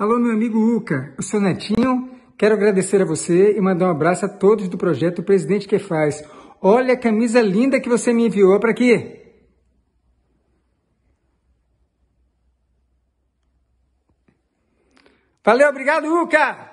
Alô, meu amigo Uca, o seu netinho. Quero agradecer a você e mandar um abraço a todos do projeto Presidente que Faz. Olha a camisa linda que você me enviou para aqui. Valeu, obrigado, Uca!